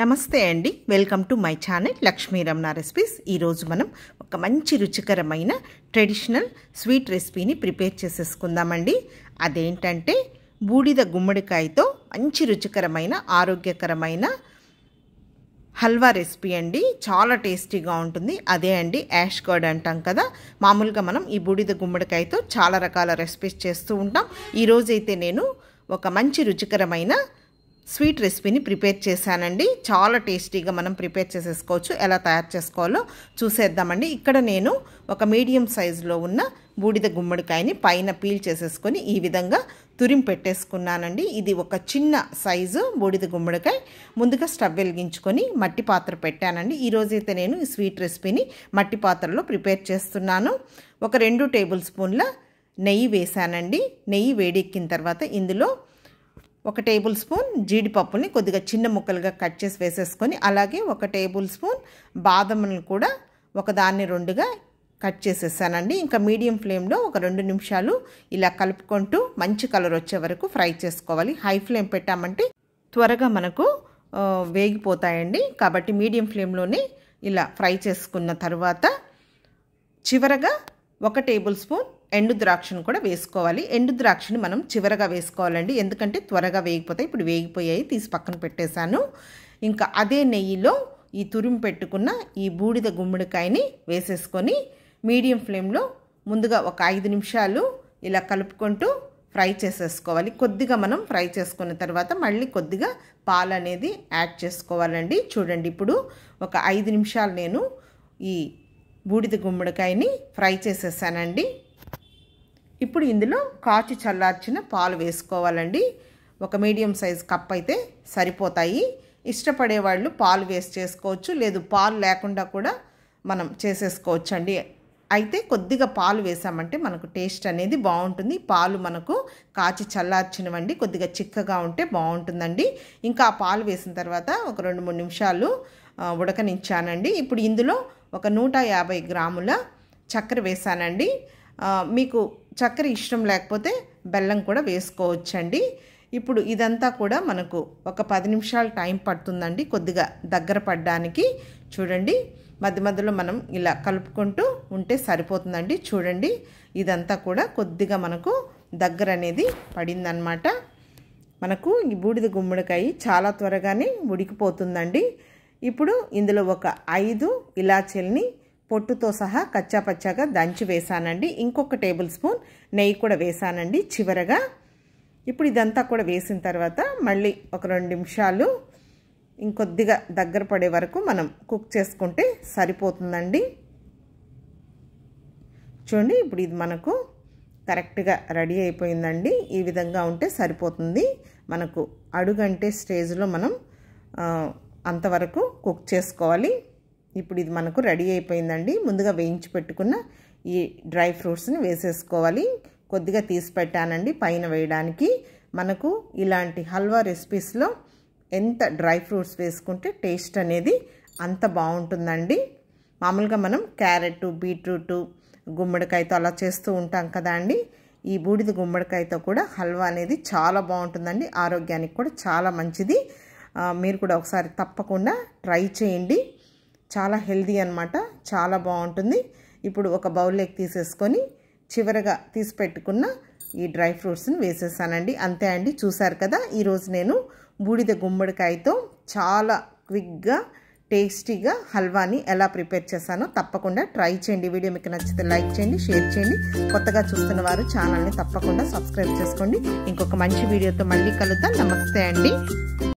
నమస్తే అండి welcome to my channel Lakshmi Ramana recipes ఈరోజు మనం ఒక మంచి రుచికరమైన ట్రెడిషనల్ స్వీట్ రెసిపీని ప్రిపేర్ చేసేసుకుందామండి అదేంటంటే బూడిద గుమ్మడికాయతో మంచి రుచికరమైన ఆరోగ్యకరమైన హల్వా రెసిపీ అండి చాలా టేస్టీగా ఉంటుంది అదే అండి యాష్ కర్డ్ అంటాం కదా మామూలుగా మనం ఈ బూడిద గుమ్మడికాయతో చాలా రకాల రెసిపీస్ చేస్తూ ఉంటాం ఈరోజైతే నేను ఒక మంచి రుచికరమైన స్వీట్ రెసిపీని ప్రిపేర్ చేశానండి చాలా టేస్టీగా మనం ప్రిపేర్ చేసేసుకోవచ్చు ఎలా తయారు చేసుకోవాలో చూసేద్దామండి ఇక్కడ నేను ఒక మీడియం సైజులో ఉన్న బూడిద గుమ్మడికాయని పైన పీల్ చేసేసుకొని ఈ విధంగా తురిం పెట్టేసుకున్నానండి ఇది ఒక చిన్న సైజు బూడిద గుమ్మడికాయ ముందుగా స్టవ్ వెలిగించుకొని మట్టి పాత్ర పెట్టానండి ఈరోజైతే నేను ఈ స్వీట్ రెసిపీని మట్టి పాత్రలో ప్రిపేర్ చేస్తున్నాను ఒక రెండు టేబుల్ స్పూన్ల నెయ్యి వేశానండి నెయ్యి వేడెక్కిన తర్వాత ఇందులో ఒక టేబుల్ స్పూన్ జీడిపప్పుని కొద్దిగా చిన్న ముక్కలుగా కట్ చేసి వేసేసుకొని అలాగే ఒక టేబుల్ స్పూన్ బాదములను కూడా ఒకదాన్ని రెండుగా కట్ చేసేసానండి ఇంకా మీడియం ఫ్లేమ్లో ఒక రెండు నిమిషాలు ఇలా కలుపుకుంటూ మంచి కలర్ వచ్చే వరకు ఫ్రై చేసుకోవాలి హై ఫ్లేమ్ పెట్టామంటే త్వరగా మనకు వేగిపోతాయండి కాబట్టి మీడియం ఫ్లేమ్లోనే ఇలా ఫ్రై చేసుకున్న తర్వాత చివరగా ఒక టేబుల్ స్పూన్ ఎండు ద్రాక్షను కూడా వేసుకోవాలి ఎండు ద్రాక్షని మనం చివరగా వేసుకోవాలండి ఎందుకంటే త్వరగా వేగిపోతాయి ఇప్పుడు వేగిపోయాయి తీసి పక్కన పెట్టేశాను ఇంకా అదే నెయ్యిలో ఈ తురిమి పెట్టుకున్న ఈ బూడిద గుమ్మడికాయని వేసేసుకొని మీడియం ఫ్లేమ్లో ముందుగా ఒక ఐదు నిమిషాలు ఇలా కలుపుకుంటూ ఫ్రై చేసేసుకోవాలి కొద్దిగా మనం ఫ్రై చేసుకున్న తర్వాత మళ్ళీ కొద్దిగా పాలు అనేది యాడ్ చేసుకోవాలండి చూడండి ఇప్పుడు ఒక ఐదు నిమిషాలు నేను ఈ బూడిద గుమ్మడికాయని ఫ్రై చేసేసానండి ఇప్పుడు ఇందులో కాచి చల్లార్చిన పాలు వేసుకోవాలండి ఒక మీడియం సైజ్ కప్ అయితే సరిపోతాయి ఇష్టపడే వాళ్ళు పాలు వేస్ట్ చేసుకోవచ్చు లేదు పాలు లేకుండా కూడా మనం చేసేసుకోవచ్చు అండి అయితే కొద్దిగా పాలు వేసామంటే మనకు టేస్ట్ అనేది బాగుంటుంది పాలు మనకు కాచి చల్లార్చినవండి కొద్దిగా చిక్కగా ఉంటే బాగుంటుందండి ఇంకా ఆ పాలు వేసిన తర్వాత ఒక రెండు మూడు నిమిషాలు ఉడకనిచ్చానండి ఇప్పుడు ఇందులో ఒక నూట యాభై గ్రాముల చక్కెర వేసానండి మీకు చక్కెర ఇష్టం లేకపోతే బెల్లం కూడా వేసుకోవచ్చండి ఇప్పుడు ఇదంతా కూడా మనకు ఒక పది నిమిషాలు టైం పడుతుందండి కొద్దిగా దగ్గర పడ్డానికి చూడండి మధ్య మధ్యలో మనం ఇలా కలుపుకుంటూ ఉంటే సరిపోతుందండి చూడండి ఇదంతా కూడా కొద్దిగా మనకు దగ్గర అనేది పడిందనమాట మనకు ఈ బూడిద గుమ్మడికాయ చాలా త్వరగానే ఉడికిపోతుందండి ఇప్పుడు ఇందులో ఒక ఐదు ఇలాచీల్ని పొట్టుతో సహా కచ్చాపచ్చాగా దంచి వేసానండి ఇంకొక టేబుల్ స్పూన్ నెయ్యి కూడా వేసానండి చివరగా ఇప్పుడు ఇదంతా కూడా వేసిన తర్వాత మళ్ళీ ఒక రెండు నిమిషాలు ఇంకొద్దిగా దగ్గర పడే వరకు మనం కుక్ చేసుకుంటే సరిపోతుందండి చూడండి ఇప్పుడు ఇది మనకు కరెక్ట్గా రెడీ అయిపోయిందండి ఈ విధంగా ఉంటే సరిపోతుంది మనకు అడుగంటే స్టేజ్లో మనం అంతవరకు కుక్ చేసుకోవాలి ఇప్పుడు ఇది మనకు రెడీ అయిపోయిందండి ముందుగా వేయించి పెట్టుకున్న ఈ డ్రై ఫ్రూట్స్ని వేసేసుకోవాలి కొద్దిగా తీసి పెట్టానండి పైన వేయడానికి మనకు ఇలాంటి హల్వా రెసిపీస్లో ఎంత డ్రై ఫ్రూట్స్ వేసుకుంటే టేస్ట్ అనేది అంత బాగుంటుందండి మామూలుగా మనం క్యారెట్ బీట్రూటు గుమ్మడికాయతో అలా చేస్తూ ఉంటాం కదా అండి ఈ బూడిద గుమ్మడికాయతో కూడా హల్వా అనేది చాలా బాగుంటుందండి ఆరోగ్యానికి కూడా చాలా మంచిది మీరు కూడా ఒకసారి తప్పకుండా ట్రై చేయండి చాలా హెల్దీ అనమాట చాలా బాగుంటుంది ఇప్పుడు ఒక బౌల్లోకి తీసేసుకొని చివరగా తీసి పెట్టుకున్న ఈ డ్రై ఫ్రూట్స్ని వేసేసానండి అంతే అండి చూసారు కదా ఈరోజు నేను బూడిద గుమ్మడికాయతో చాలా క్విక్గా టేస్టీగా హల్వాని ఎలా ప్రిపేర్ చేశానో తప్పకుండా ట్రై చేయండి వీడియో మీకు నచ్చితే లైక్ చేయండి షేర్ చేయండి కొత్తగా చూస్తున్న వారు ఛానల్ని తప్పకుండా సబ్స్క్రైబ్ చేసుకోండి ఇంకొక మంచి వీడియోతో మళ్ళీ కలుద్దాం నమస్తే అండి